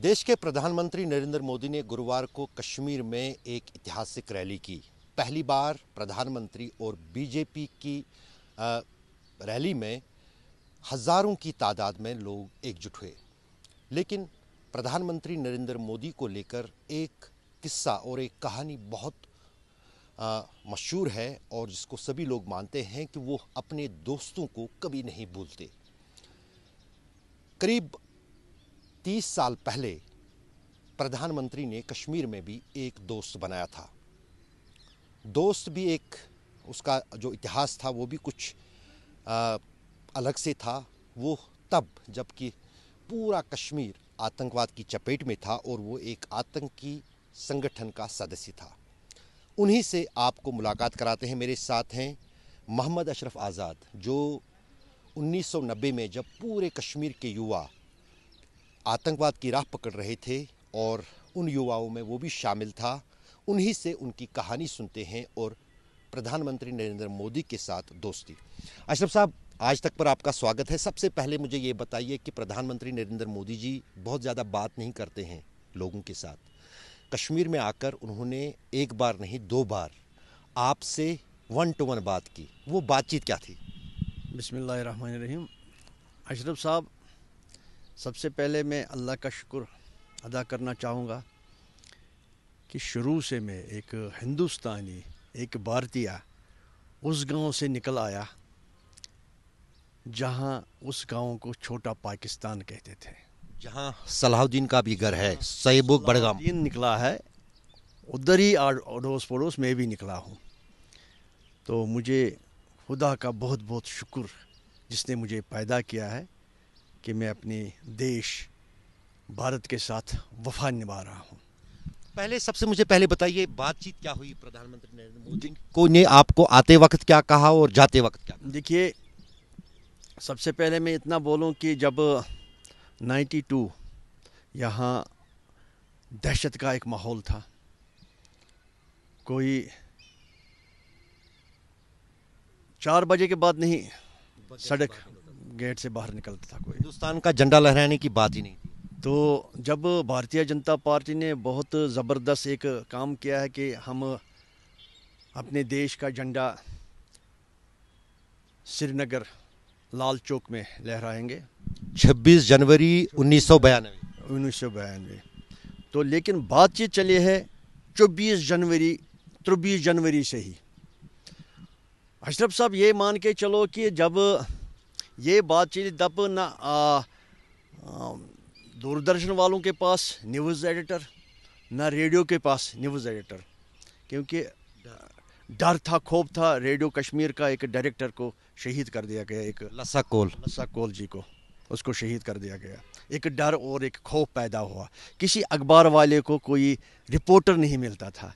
देश के प्रधानमंत्री नरेंद्र मोदी ने गुरुवार को कश्मीर में एक ऐतिहासिक रैली की पहली बार प्रधानमंत्री और बीजेपी की रैली में हजारों की तादाद में लोग एकजुट हुए लेकिन प्रधानमंत्री नरेंद्र मोदी को लेकर एक किस्सा और एक कहानी बहुत मशहूर है और जिसको सभी लोग मानते हैं कि वो अपने दोस्तों को कभी नहीं भूलते करीब तीस साल पहले प्रधानमंत्री ने कश्मीर में भी एक दोस्त बनाया था दोस्त भी एक उसका जो इतिहास था वो भी कुछ आ, अलग से था वो तब जबकि पूरा कश्मीर आतंकवाद की चपेट में था और वो एक आतंकी संगठन का सदस्य था उन्हीं से आपको मुलाकात कराते हैं मेरे साथ हैं मोहम्मद अशरफ आज़ाद जो 1990 में जब पूरे कश्मीर के युवा आतंकवाद की राह पकड़ रहे थे और उन युवाओं में वो भी शामिल था उन्हीं से उनकी कहानी सुनते हैं और प्रधानमंत्री नरेंद्र मोदी के साथ दोस्ती अशरफ साहब आज तक पर आपका स्वागत है सबसे पहले मुझे ये बताइए कि प्रधानमंत्री नरेंद्र मोदी जी बहुत ज़्यादा बात नहीं करते हैं लोगों के साथ कश्मीर में आकर उन्होंने एक बार नहीं दो बार आपसे वन टू वन बात की वो बातचीत क्या थी बिसमीम अशरफ साहब सबसे पहले मैं अल्लाह का शुक्र अदा करना चाहूँगा कि शुरू से मैं एक हिंदुस्तानी एक भारतीय उस गांव से निकल आया जहाँ उस गांव को छोटा पाकिस्तान कहते थे जहाँ सलाहुद्दीन का भी घर है सैबुक बड़गाम निकला है उधर ही अड़ोस पड़ोस में भी निकला हूँ तो मुझे खुदा का बहुत बहुत शुक्र जिसने मुझे पैदा किया है कि मैं अपने देश भारत के साथ वफा निभा रहा हूँ पहले सबसे मुझे पहले बताइए बातचीत क्या हुई प्रधानमंत्री नरेंद्र मोदी को ने आपको आते वक्त क्या कहा और जाते वक्त क्या देखिए सबसे पहले मैं इतना बोलूँ कि जब 92 टू यहाँ दहशत का एक माहौल था कोई चार बजे के बाद नहीं सड़क गेट से बाहर निकलता था कोई हिंदुस्तान का झंडा लहराने की बात ही नहीं थी तो जब भारतीय जनता पार्टी ने बहुत ज़बरदस्त एक काम किया है कि हम अपने देश का झंडा श्रीनगर लाल चौक में लहराएंगे 26 जनवरी उन्नीस सौ बयानवे उन्नीस सौ बयानवे तो लेकिन बात ये चली है 24 जनवरी चौबीस जनवरी से ही अशरफ साहब ये मान के चलो कि जब ये बातचीत तब ना दूरदर्शन वालों के पास न्यूज़ एडिटर ना रेडियो के पास न्यूज़ एडिटर क्योंकि डर था खोफ था रेडियो कश्मीर का एक डायरेक्टर को शहीद कर दिया गया एक लसा कोल लसा कोल जी को उसको शहीद कर दिया गया एक डर और एक खौफ पैदा हुआ किसी अखबार वाले को कोई रिपोर्टर नहीं मिलता था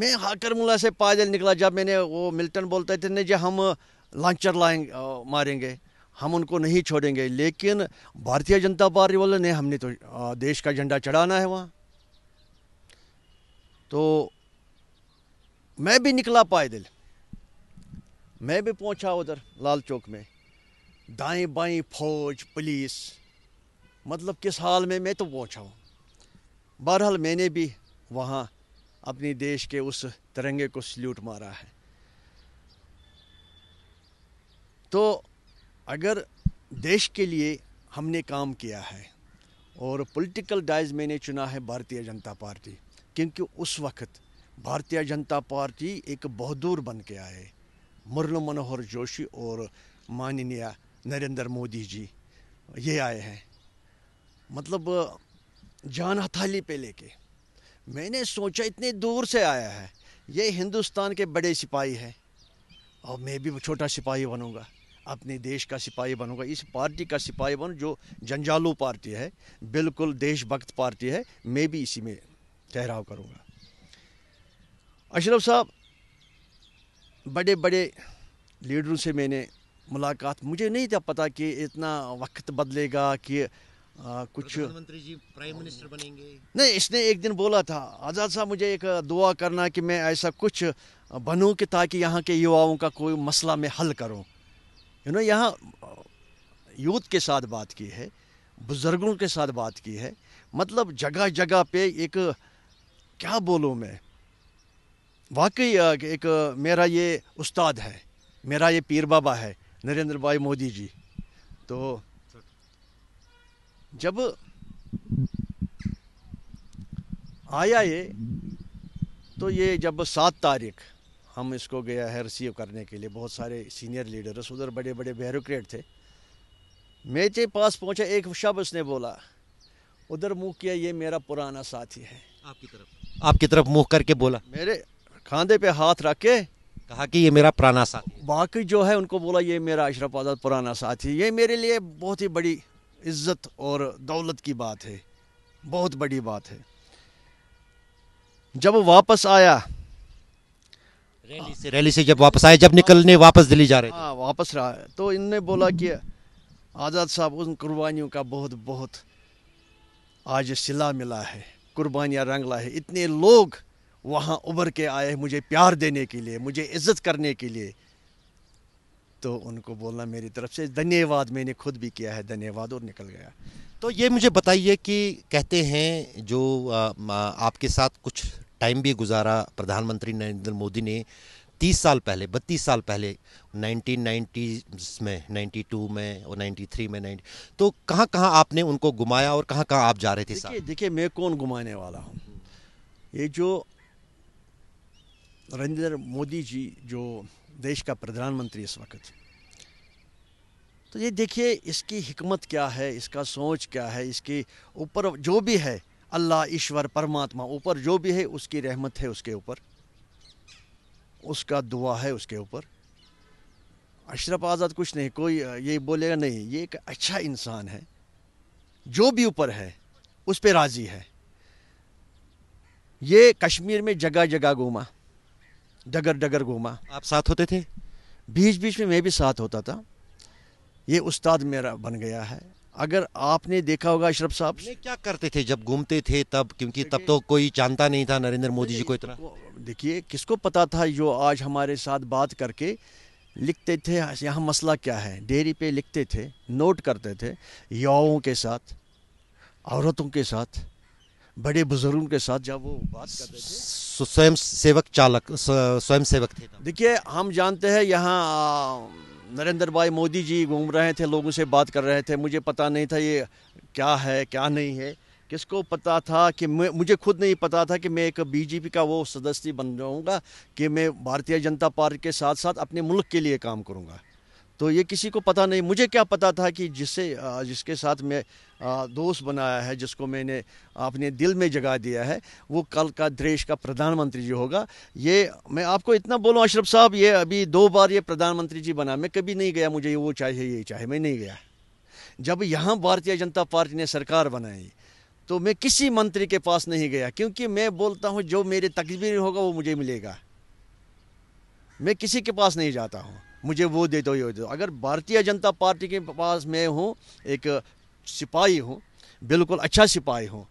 मैं हाकर मुला से पैदल निकला जब मैंने वो मिल्टन बोलते थे नहीं जी हम लांचर लाएंगे मारेंगे हम उनको नहीं छोड़ेंगे लेकिन भारतीय जनता पार्टी वाले ने हमने तो देश का झंडा चढ़ाना है वहाँ तो मैं भी निकला पायदल मैं भी पहुंचा उधर लाल चौक में दाएं बाएं फौज पुलिस मतलब किस हाल में मैं तो पहुंचा हूँ बहरहाल मैंने भी वहाँ अपने देश के उस तिरंगे को सल्यूट मारा है तो अगर देश के लिए हमने काम किया है और पॉलिटिकल डाइज मैंने चुना है भारतीय जनता पार्टी क्योंकि उस वक्त भारतीय जनता पार्टी एक बहदूर बन के आए मुरल मनोहर जोशी और माननीय नरेंद्र मोदी जी ये आए हैं मतलब जान हथाली पे लेके मैंने सोचा इतने दूर से आया है ये हिंदुस्तान के बड़े सिपाही हैं और मैं भी छोटा सिपाही बनूंगा अपने देश का सिपाही बनूंगा इस पार्टी का सिपाही बनू जो जंजालू पार्टी है बिल्कुल देशभक्त पार्टी है मैं भी इसी में ठहराव करूँगा अशरफ साहब बड़े बड़े लीडरों से मैंने मुलाकात मुझे नहीं था पता कि इतना वक्त बदलेगा कि आ, कुछ प्रधानमंत्री जी प्राइम मिनिस्टर बनेंगे नहीं इसने एक दिन बोला था आज़ाद साहब मुझे एक दुआ करना कि मैं ऐसा कुछ बनूं कि ताकि यहाँ के युवाओं का कोई मसला मैं हल करूं यू नो यहाँ यूथ के साथ बात की है बुज़ुर्गों के साथ बात की है मतलब जगह जगह पे एक क्या बोलूँ मैं वाकई एक मेरा ये उस्ताद है मेरा ये पीर बाबा है नरेंद्र भाई मोदी जी तो जब आया ये तो ये जब सात तारीख हम इसको गया है रिसीव करने के लिए बहुत सारे सीनियर लीडर्स उधर बड़े बड़े बेरोक्रेट थे मेरे पास पहुंचा एक शब्द ने बोला उधर मुँह किया ये मेरा पुराना साथी है आपकी तरफ आपकी तरफ मुँह करके बोला मेरे खांधे पे हाथ रख के कहा कि ये मेरा पुराना साथी बाकी जो है उनको बोला ये मेरा अशरफ आज़ाद पुराना साथी ये मेरे लिए बहुत ही बड़ी इज्जत और दौलत की बात है बहुत बड़ी बात है जब वापस आया रैली से रैली से जब वापस आए जब निकलने वापस दिल्ली जा रहे हाँ वापस रहा तो इनने बोला कि आज़ाद साहब उन कुर्बानियों का बहुत बहुत आज सिला मिला है कुर्बानियाँ रंगला है इतने लोग वहाँ उभर के आए मुझे प्यार देने के लिए मुझे इज्जत करने के लिए तो उनको बोलना मेरी तरफ से धन्यवाद मैंने खुद भी किया है धन्यवाद और निकल गया तो ये मुझे बताइए कि कहते हैं जो आपके साथ कुछ टाइम भी गुजारा प्रधानमंत्री नरेंद्र मोदी ने 30 साल पहले 32 साल पहले 1990 में 92 में और 93 में 90 तो कहाँ कहाँ आपने उनको घुमाया और कहाँ कहाँ आप जा रहे थे देखिए देखिए मैं कौन घुमाने वाला हूँ ये जो नरेंद्र मोदी जी जो देश का प्रधानमंत्री इस वक्त तो ये देखिए इसकी हमत क्या है इसका सोच क्या है इसके ऊपर जो भी है अल्लाह ईश्वर परमात्मा ऊपर जो भी है उसकी रहमत है उसके ऊपर उसका दुआ है उसके ऊपर अशरफ आज़ाद कुछ नहीं कोई ये बोलेगा नहीं ये एक अच्छा इंसान है जो भी ऊपर है उस पर राज़ी है ये कश्मीर में जगह जगह घूमा डगर डगर घूमा आप साथ होते थे बीच बीच में मैं भी साथ होता था ये उस्ताद मेरा बन गया है अगर आपने देखा होगा अशरफ साहब क्या करते थे जब घूमते थे तब क्योंकि तब तो कोई जानता नहीं था नरेंद्र मोदी जी को इतना देखिए किसको पता था जो आज हमारे साथ बात करके लिखते थे यहाँ मसला क्या है डेयरी पे लिखते थे नोट करते थे युवाओं के साथ औरतों के साथ बड़े बुजुर्गों के साथ जब वो बात करते थे स्वयं सेवक चालक स्वयं सेवक थे देखिए हम जानते हैं यहाँ नरेंद्र भाई मोदी जी घूम रहे थे लोगों से बात कर रहे थे मुझे पता नहीं था ये क्या है क्या नहीं है किसको पता था कि मुझे खुद नहीं पता था कि मैं एक बीजेपी का वो सदस्य बन जाऊंगा कि मैं भारतीय जनता पार्टी के साथ साथ अपने मुल्क के लिए काम करूंगा तो ये किसी को पता नहीं मुझे क्या पता था कि जिससे जिसके साथ मैं दोस्त बनाया है जिसको मैंने अपने दिल में जगा दिया है वो कल का देश का प्रधानमंत्री जी होगा ये मैं आपको इतना बोलूँ अशरफ साहब ये अभी दो बार ये प्रधानमंत्री जी बना मैं कभी नहीं गया मुझे वो चाहिए ये चाहे मैं नहीं गया जब यहाँ भारतीय जनता पार्टी ने सरकार बनाई तो मैं किसी मंत्री के पास नहीं गया क्योंकि मैं बोलता हूँ जो मेरे तकबीर होगा वो मुझे मिलेगा मैं किसी के पास नहीं जाता हूँ मुझे वो दे दो ये दे दो अगर भारतीय जनता पार्टी के पास मैं हूँ एक सिपाही हूँ बिल्कुल अच्छा सिपाही हूँ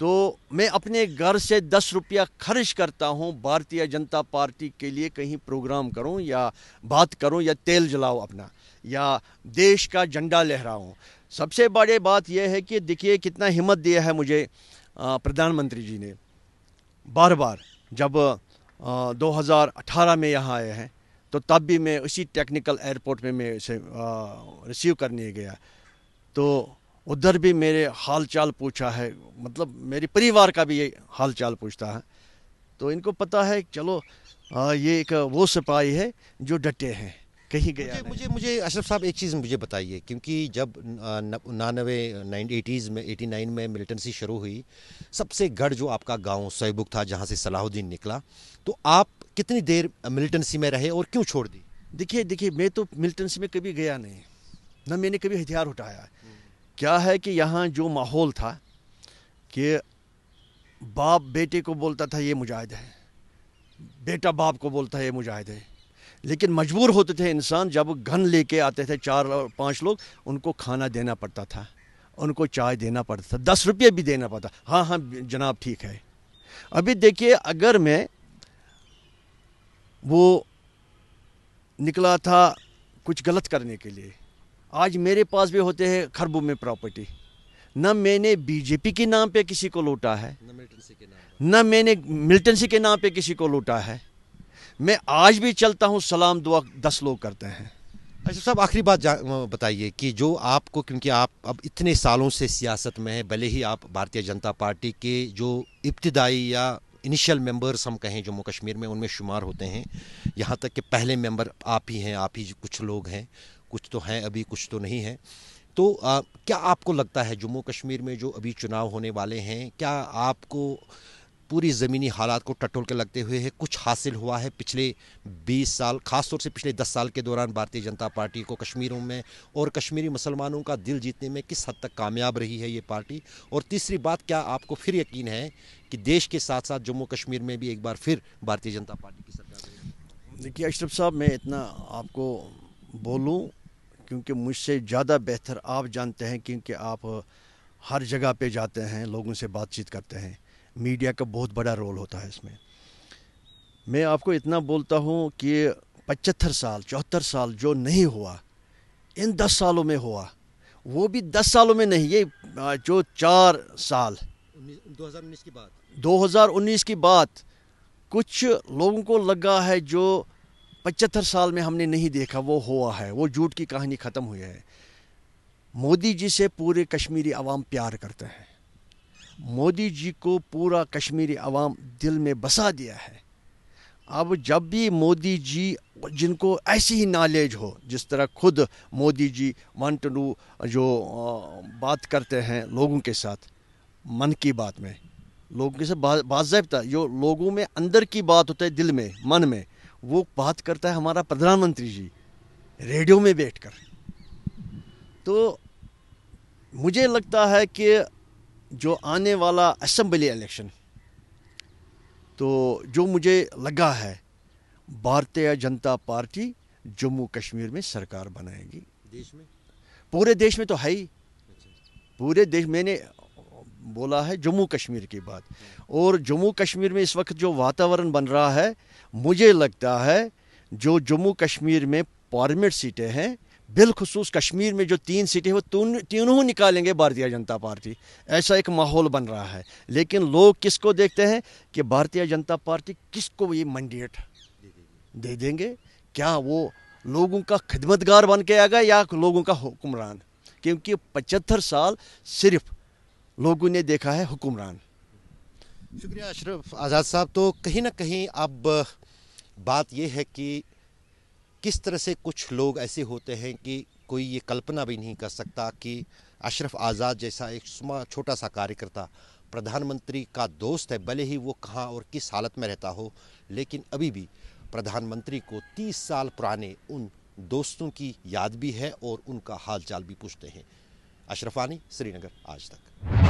तो मैं अपने घर से दस रुपया खर्च करता हूँ भारतीय जनता पार्टी के लिए कहीं प्रोग्राम करूँ या बात करूँ या तेल जलाओ अपना या देश का झंडा लहराऊँ सबसे बड़े बात यह है कि देखिए कितना हिम्मत दिया है मुझे प्रधानमंत्री जी ने बार बार जब 2018 में यहाँ आए हैं तो तब भी मैं उसी टेक्निकल एयरपोर्ट में मैं उसे रिसीव करने गया तो उधर भी मेरे हाल चाल पूछा है मतलब मेरे परिवार का भी ये हाल चाल पूछता है तो इनको पता है चलो आ, ये एक वो सिपाही है जो डटे हैं कहीं गया मुझे मुझे, मुझे अशरफ साहब एक चीज़ मुझे बताइए क्योंकि जब उन्नानवे नाइन एटीज़ में एटी नाइन में मिलिटेंसी शुरू हुई सबसे गढ़ जो आपका गांव सैबुक था जहां से सलाहुद्दीन निकला तो आप कितनी देर मिलिटेंसी में रहे और क्यों छोड़ दी देखिए देखिए मैं तो मिलिटेंसी में कभी गया नहीं ना मैंने कभी हथियार उठाया क्या है कि यहाँ जो माहौल था कि बाप बेटे को बोलता था ये मुजाहिद है बेटा बाप को बोलता है ये मुजाहिद है लेकिन मजबूर होते थे इंसान जब घन लेके आते थे चार पाँच लोग उनको खाना देना पड़ता था उनको चाय देना पड़ता था दस रुपये भी देना पड़ता हाँ हाँ जनाब ठीक है अभी देखिए अगर मैं वो निकला था कुछ गलत करने के लिए आज मेरे पास भी होते हैं खरबों में प्रॉपर्टी न मैंने बीजेपी के नाम पे किसी को लूटा है न मैंने मिलिटेंसी के नाम पे किसी को लूटा है मैं आज भी चलता हूँ सलाम दुआ दस लोग करते हैं अच्छा साहब आखिरी बात बताइए कि जो आपको क्योंकि आप अब इतने सालों से सियासत में हैं भले ही आप भारतीय जनता पार्टी के जो इब्तदाई या इनिशियल मेंबर्स हम कहें जम्मू कश्मीर में उनमें शुमार होते हैं यहाँ तक कि पहले मेंबर आप ही हैं आप ही कुछ लोग हैं कुछ तो हैं अभी कुछ तो नहीं हैं तो आ, क्या आपको लगता है जम्मू कश्मीर में जो अभी चुनाव होने वाले हैं क्या आपको पूरी ज़मीनी हालात को टटोल के लगते हुए है कुछ हासिल हुआ है पिछले 20 साल खासतौर से पिछले 10 साल के दौरान भारतीय जनता पार्टी को कश्मीरों में और कश्मीरी मुसलमानों का दिल जीतने में किस हद तक कामयाब रही है ये पार्टी और तीसरी बात क्या आपको फिर यकीन है कि देश के साथ साथ जम्मू कश्मीर में भी एक बार फिर भारतीय जनता पार्टी की सरकार देखिए अशरफ साहब मैं इतना आपको बोलूँ क्योंकि मुझसे ज़्यादा बेहतर आप जानते हैं क्योंकि आप हर जगह पे जाते हैं लोगों से बातचीत करते हैं मीडिया का बहुत बड़ा रोल होता है इसमें मैं आपको इतना बोलता हूँ कि पचहत्तर साल चौहत्तर साल जो नहीं हुआ इन दस सालों में हुआ वो भी दस सालों में नहीं ये जो चार साल 2019 की बात 2019 की बात कुछ लोगों को लगा है जो पचहत्तर साल में हमने नहीं देखा वो हुआ है वो झूठ की कहानी ख़त्म हुई है मोदी जी से पूरे कश्मीरी आवाम प्यार करते हैं मोदी जी को पूरा कश्मीरी आवाम दिल में बसा दिया है अब जब भी मोदी जी जिनको ऐसी ही नॉलेज हो जिस तरह खुद मोदी जी वन टू डू जो बात करते हैं लोगों के साथ मन की बात में लोगों के साथ बाबा जो लोगों में अंदर की बात होता है दिल में मन में वो बात करता है हमारा प्रधानमंत्री जी रेडियो में बैठकर तो मुझे लगता है कि जो आने वाला असम्बली इलेक्शन तो जो मुझे लगा है भारतीय जनता पार्टी जम्मू कश्मीर में सरकार बनाएगी देश में पूरे देश में तो है ही पूरे देश मैंने बोला है जम्मू कश्मीर की बात और जम्मू कश्मीर में इस वक्त जो वातावरण बन रहा है मुझे लगता है जो जम्मू कश्मीर में पार्लियामेंट सीटें हैं बिलखसूस कश्मीर में जो तीन सीटें वो तीनों निकालेंगे भारतीय जनता पार्टी ऐसा एक माहौल बन रहा है लेकिन लोग किसको देखते हैं कि भारतीय जनता पार्टी किसको ये मंडेट दे देंगे क्या वो लोगों का खिदमतगार बन के आएगा या लोगों का हुक्मरान क्योंकि पचहत्तर साल सिर्फ लोगों ने देखा है हुक्मरान शुक्रिया अशरफ आज़ाद साहब तो कहीं ना कहीं अब बात यह है कि किस तरह से कुछ लोग ऐसे होते हैं कि कोई ये कल्पना भी नहीं कर सकता कि अशरफ आज़ाद जैसा एक छोटा सा कार्यकर्ता प्रधानमंत्री का दोस्त है भले ही वो कहाँ और किस हालत में रहता हो लेकिन अभी भी प्रधानमंत्री को 30 साल पुराने उन दोस्तों की याद भी है और उनका हाल चाल भी पूछते हैं अशरफानी श्रीनगर आज तक